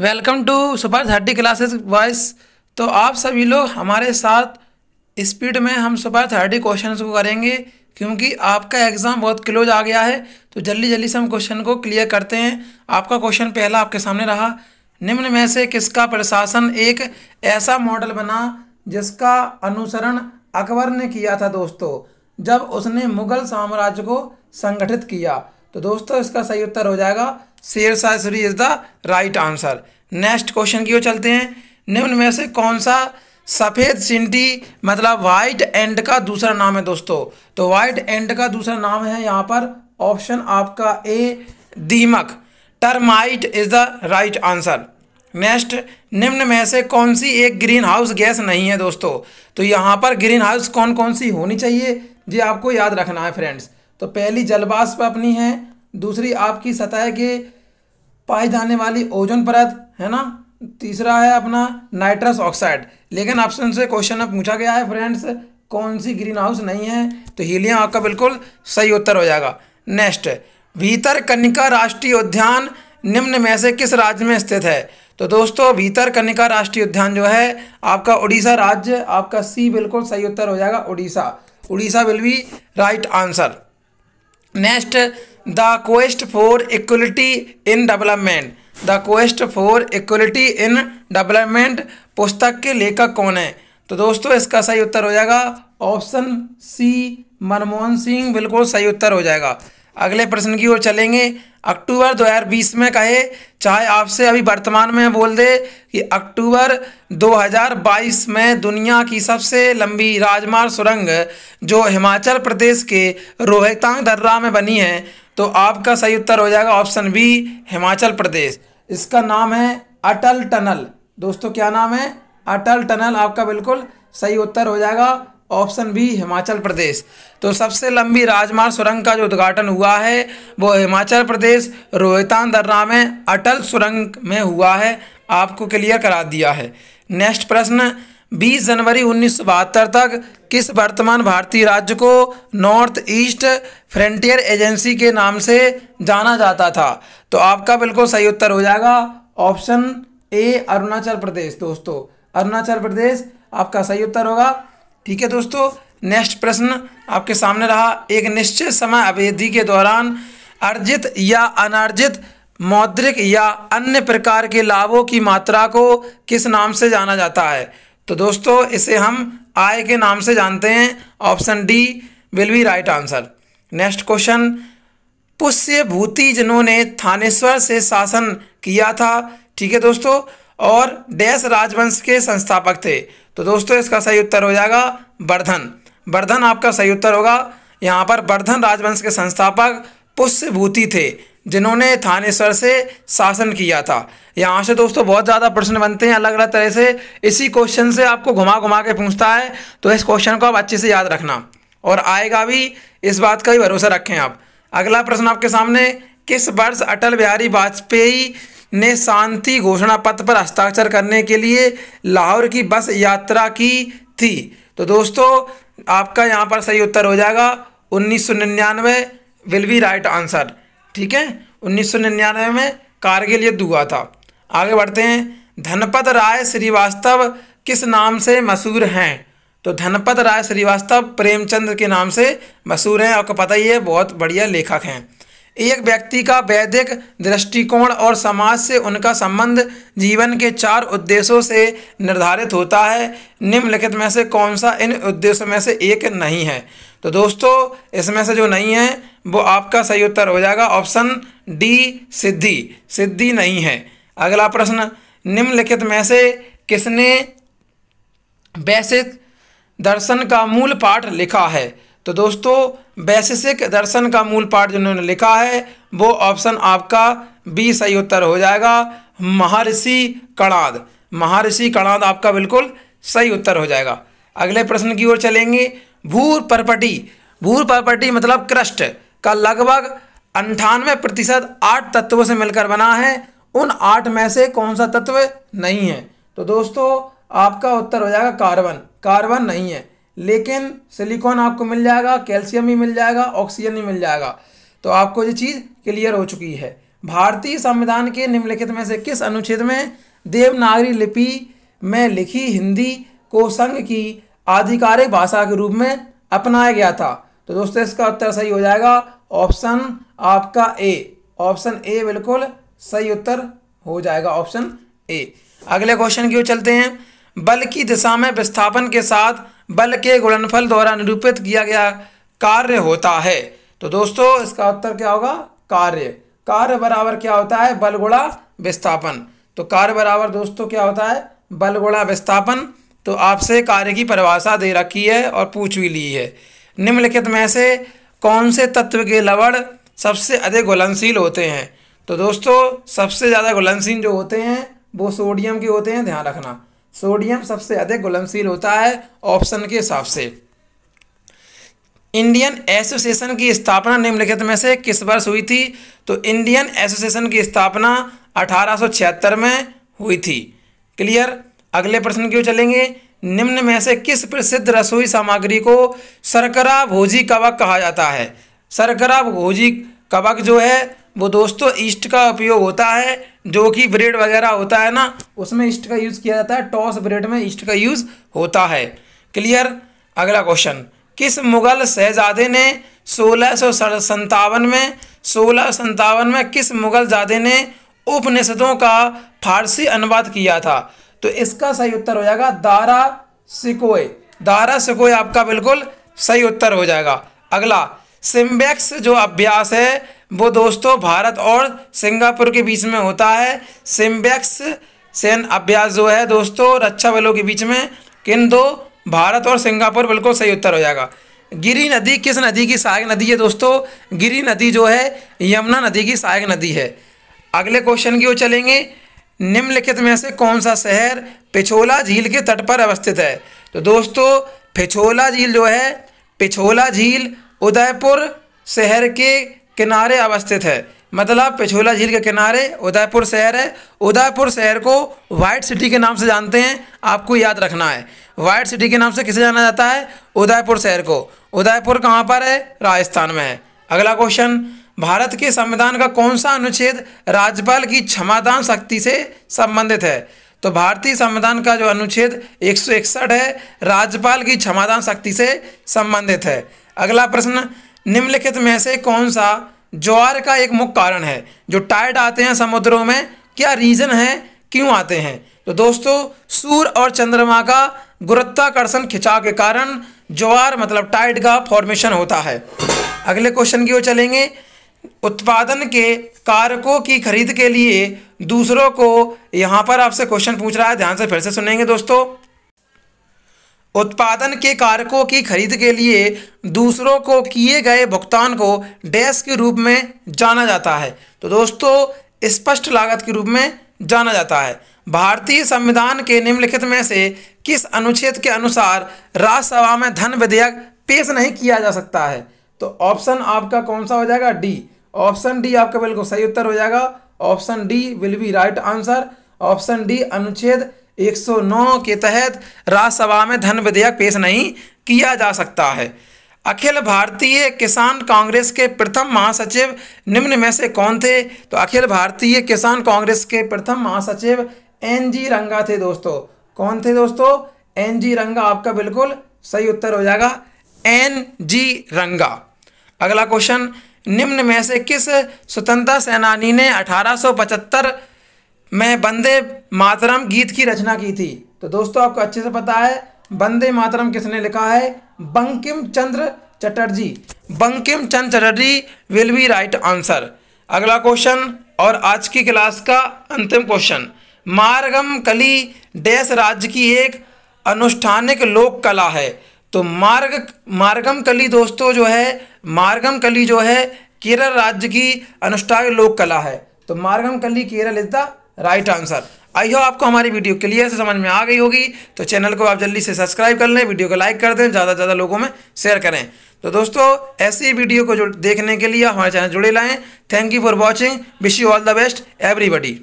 welcome to super thirty classes voice तो आप सभी लोग हमारे साथ स्पीड में हम सुपर थर्टी क्वेश्चन को करेंगे क्योंकि आपका एग्ज़ाम बहुत क्लोज आ गया है तो जल्दी जल्दी से हम क्वेश्चन को क्लियर करते हैं आपका क्वेश्चन पहला आपके सामने रहा निम्न में से किसका प्रशासन एक ऐसा मॉडल बना जिसका अनुसरण अकबर ने किया था दोस्तों जब उसने मुग़ल साम्राज्य को संगठित किया तो दोस्तों इसका सही उत्तर हो जाएगा Sher Suri is the right answer next question की ओर चलते हैं निम्न में से कौन सा सफ़ेद सिंटी मतलब वाइट एंड का दूसरा नाम है दोस्तों तो वाइट एंड का दूसरा नाम है यहाँ पर ऑप्शन आपका ए दीमक termite is the right answer next निम्न में से कौन सी एक ग्रीन हाउस गैस नहीं है दोस्तों तो यहाँ पर ग्रीन हाउस कौन कौन सी होनी चाहिए जी आपको याद रखना है फ्रेंड्स तो पहली जलवाष्प अपनी है दूसरी आपकी सतह के पाई जाने वाली ओजोन परत है ना तीसरा है अपना नाइट्रस ऑक्साइड लेकिन ऑप्शन से क्वेश्चन अब पूछा गया है फ्रेंड्स कौन सी ग्रीन हाउस नहीं है तो हीलियम आपका बिल्कुल सही उत्तर हो जाएगा नेक्स्ट भीतर कनिका राष्ट्रीय उद्यान निम्न में से किस राज्य में स्थित है तो दोस्तों भीतर कनिका राष्ट्रीय उद्यान जो है आपका उड़ीसा राज्य आपका सी बिल्कुल सही उत्तर हो जाएगा Orissa Orissa will be right answer next the quest for equality in development the quest for equality in development पुस्तक के लेखक कौन है तो दोस्तों इसका सही उत्तर हो जाएगा ऑप्शन सी मनमोहन सिंह बिल्कुल सही उत्तर हो जाएगा अगले प्रश्न की ओर चलेंगे अक्टूबर 2020 में कहे चाहे आपसे अभी वर्तमान में बोल दे कि अक्टूबर 2022 में दुनिया की सबसे लंबी राजमार्ग सुरंग जो हिमाचल प्रदेश के रोहतांग दर्रा में बनी है तो आपका सही उत्तर हो जाएगा ऑप्शन बी हिमाचल प्रदेश इसका नाम है अटल टनल दोस्तों क्या नाम है अटल टनल आपका बिल्कुल सही उत्तर हो जाएगा ऑप्शन बी हिमाचल प्रदेश तो सबसे लंबी राजमार्ग सुरंग का जो उद्घाटन हुआ है वो हिमाचल प्रदेश रोहतान दर्रा में अटल सुरंग में हुआ है आपको क्लियर करा दिया है नेक्स्ट प्रश्न 20 जनवरी उन्नीस तक किस वर्तमान भारतीय राज्य को नॉर्थ ईस्ट फ्रंटियर एजेंसी के नाम से जाना जाता था तो आपका बिल्कुल सही उत्तर हो जाएगा ऑप्शन ए अरुणाचल प्रदेश दोस्तों अरुणाचल प्रदेश आपका सही उत्तर होगा ठीक है दोस्तों नेक्स्ट प्रश्न आपके सामने रहा एक निश्चित समय अवधि के दौरान अर्जित या अनर्जित मौद्रिक या अन्य प्रकार के लाभों की मात्रा को किस नाम से जाना जाता है तो दोस्तों इसे हम आय के नाम से जानते हैं option D will be right answer next question Pushyabhuti जिन्होंने थानेश्वर से शासन किया था ठीक है दोस्तों और डैश राजवंश के संस्थापक थे तो दोस्तों इसका सही उत्तर हो जाएगा वर्धन वर्धन आपका सही उत्तर होगा यहाँ पर वर्धन राजवंश के संस्थापक पुष्यभूति थे जिन्होंने थानेसर से शासन किया था यहाँ से दोस्तों बहुत ज़्यादा प्रश्न बनते हैं अलग अलग तरह से इसी क्वेश्चन से आपको घुमा घुमा के पूछता है तो इस क्वेश्चन को आप अच्छे से याद रखना और आएगा भी इस बात का ही भरोसा रखें आप अगला प्रश्न आपके सामने किस वर्ष अटल बिहारी वाजपेयी ने शांति घोषणा पत्र पर हस्ताक्षर करने के लिए लाहौर की बस यात्रा की थी तो दोस्तों आपका यहाँ पर सही उत्तर हो जाएगा उन्नीस सौ निन्यानवे विल बी राइट आंसर ठीक है 1999 में कारगिल युद्ध हुआ था आगे बढ़ते हैं धनपत राय श्रीवास्तव किस नाम से मशहूर हैं तो धनपत राय श्रीवास्तव प्रेमचंद के नाम से मशहूर हैं आपको पता ही है बहुत बढ़िया लेखक हैं एक व्यक्ति का वैदिक दृष्टिकोण और समाज से उनका संबंध जीवन के चार उद्देश्यों से निर्धारित होता है निम्नलिखित में से कौन सा इन उद्देश्यों में से एक नहीं है तो दोस्तों इसमें से जो नहीं है वो आपका सही उत्तर हो जाएगा ऑप्शन डी सिद्धि सिद्धि नहीं है अगला प्रश्न निम्नलिखित में से किसने वैसे दर्शन का मूल पाठ लिखा है तो दोस्तों वैशेषिक दर्शन का मूल पाठ जिन्होंने लिखा है वो ऑप्शन आपका बी सही उत्तर हो जाएगा महर्षि कणाद महर्षि कणाद आपका बिल्कुल सही उत्तर हो जाएगा अगले प्रश्न की ओर चलेंगे भूर परपटी भूर परपटी मतलब क्रष्ट का लगभग अंठानवे प्रतिशत आठ तत्वों से मिलकर बना है उन आठ में से कौन सा तत्व नहीं है तो दोस्तों आपका उत्तर हो जाएगा कार्बन कार्बन नहीं है लेकिन सिलिकॉन आपको मिल जाएगा कैल्शियम ही मिल जाएगा ऑक्सीजन ही मिल जाएगा तो आपको ये चीज़ क्लियर हो चुकी है भारतीय संविधान के निम्नलिखित में से किस अनुच्छेद में देवनागरी लिपि में लिखी हिंदी को संघ की आधिकारिक भाषा के रूप में अपनाया गया था तो दोस्तों इसका उत्तर सही हो जाएगा ऑप्शन आपका ए ऑप्शन ए बिल्कुल सही उत्तर हो जाएगा ऑप्शन ए अगले क्वेश्चन की ओर चलते हैं बल की दिशा में विस्थापन के साथ बल के गुणनफल द्वारा निरूपित किया गया कार्य होता है तो दोस्तों इसका उत्तर क्या होगा कार्य कार्य बराबर क्या होता है बल गुणा विस्थापन तो कार्य बराबर दोस्तों क्या होता है बल गुणा विस्थापन तो आपसे कार्य की परिभाषा दे रखी है और पूछ भी ली है निम्नलिखित में से कौन से तत्व के लवण सबसे अधिक घुलनशील होते हैं तो दोस्तों सबसे ज़्यादा घुलनशील जो होते हैं वो सोडियम के होते हैं ध्यान रखना सोडियम सबसे अधिक घुलनशील होता है ऑप्शन के हिसाब से इंडियन एसोसिएशन की स्थापना निम्नलिखित में से किस वर्ष हुई थी तो इंडियन एसोसिएशन की स्थापना अठारह में हुई थी क्लियर अगले प्रश्न क्यों चलेंगे निम्न में से किस प्रसिद्ध रसोई सामग्री को सरकरा भोजी कवक कहा जाता है सरकरा भोजी कवक जो है वो दोस्तों ईस्ट का उपयोग होता है जो कि ब्रेड वगैरह होता है ना उसमें ईस्ट का यूज़ किया जाता है टॉस ब्रेड में ईस्ट का यूज़ होता है क्लियर अगला क्वेश्चन किस मुग़ल शहजादे ने सोलह सौ संतावन में सोलह संतावन में किस मुग़ल जादे ने उपनिषदों का फारसी अनुवाद किया था तो इसका सही उत्तर हो जाएगा दारा सिकोए दारा सिकोए आपका बिल्कुल सही उत्तर हो जाएगा अगला सिम्बेक्स जो अभ्यास है वो दोस्तों भारत और सिंगापुर के बीच में होता है सिम्बैक्स सेन अभ्यास जो है दोस्तों रक्षा बलों के बीच में किन दो भारत और सिंगापुर बिल्कुल सही उत्तर हो जाएगा गिरी नदी किस नदी की सहायक नदी है दोस्तों गिरी नदी जो है यमुना नदी की सहायक नदी है अगले क्वेश्चन की ओर चलेंगे निम्नलिखित में से कौन सा शहर पिछोला झील के तट पर अवस्थित है तो दोस्तों पिछोला झील जो है पिछोला झील उदयपुर शहर के किनारे अवस्थित है मतलब पिछोला झील के किनारे उदयपुर शहर है उदयपुर शहर को वाइट सिटी के नाम से जानते हैं आपको याद रखना है वाइट सिटी के नाम से किसे जाना जाता है उदयपुर शहर को उदयपुर कहाँ पर है राजस्थान में है अगला क्वेश्चन भारत के संविधान का कौन सा अनुच्छेद राज्यपाल की क्षमादान शक्ति से संबंधित है तो भारतीय संविधान का जो अनुच्छेद एक है राज्यपाल की क्षमादान शक्ति से संबंधित है अगला प्रश्न निम्नलिखित में से कौन सा ज्वार का एक मुख्य कारण है जो टाइड आते हैं समुद्रों में क्या रीज़न है क्यों आते हैं तो दोस्तों सूर्य और चंद्रमा का गुरुत्वाकर्षण खिंचाव के कारण ज्वार मतलब टाइड का फॉर्मेशन होता है अगले क्वेश्चन की ओर चलेंगे उत्पादन के कारकों की खरीद के लिए दूसरों को यहाँ पर आपसे क्वेश्चन पूछ रहा है ध्यान से फिर से सुनेंगे दोस्तों उत्पादन के कारकों की खरीद के लिए दूसरों को किए गए भुगतान को डैश के रूप में जाना जाता है तो दोस्तों स्पष्ट लागत के रूप में जाना जाता है भारतीय संविधान के निम्नलिखित में से किस अनुच्छेद के अनुसार राज्यसभा में धन विधेयक पेश नहीं किया जा सकता है तो ऑप्शन आपका कौन सा हो जाएगा डी ऑप्शन डी आपका बिल्कुल सही उत्तर हो जाएगा option D will be right answer option D अनुच्छेद 109 के तहत राज्यसभा में धन विधेयक पेश नहीं किया जा सकता है अखिल भारतीय किसान कांग्रेस के प्रथम महासचिव निम्न में से कौन थे तो अखिल भारतीय किसान कांग्रेस के प्रथम महासचिव एन जी रंगा थे दोस्तों कौन थे दोस्तों एन जी रंगा आपका बिल्कुल सही उत्तर हो जाएगा एन जी रंगा अगला क्वेश्चन निम्न में से किस स्वतंत्रता सेनानी ने पचहत्तर मैं बंदे मातरम गीत की रचना की थी तो दोस्तों आपको अच्छे से पता है बंदे मातरम किसने लिखा है Bankim Chandra Chatterjee Bankim Chandra Chatterjee will be right answer अगला क्वेश्चन और आज की क्लास का अंतिम क्वेश्चन मार्गम कली देश राज्य की एक अनुष्ठानिक लोक कला है तो मार्ग मार्गम कली दोस्तों जो है मार्गम कली जो है केरल राज्य की अनुष्ठानिक लोक कला है तो Margam Kali Kerala is the right answer आई हो आपको हमारी वीडियो क्लियर से समझ में आ गई होगी तो चैनल को आप जल्दी से सब्सक्राइब कर लें वीडियो को लाइक कर दें ज़्यादा से ज़्यादा लोगों में शेयर करें तो दोस्तों ऐसी वीडियो को जो देखने के लिए हमारे चैनल जुड़े लाएँ thank you for watching wish you all the best everybody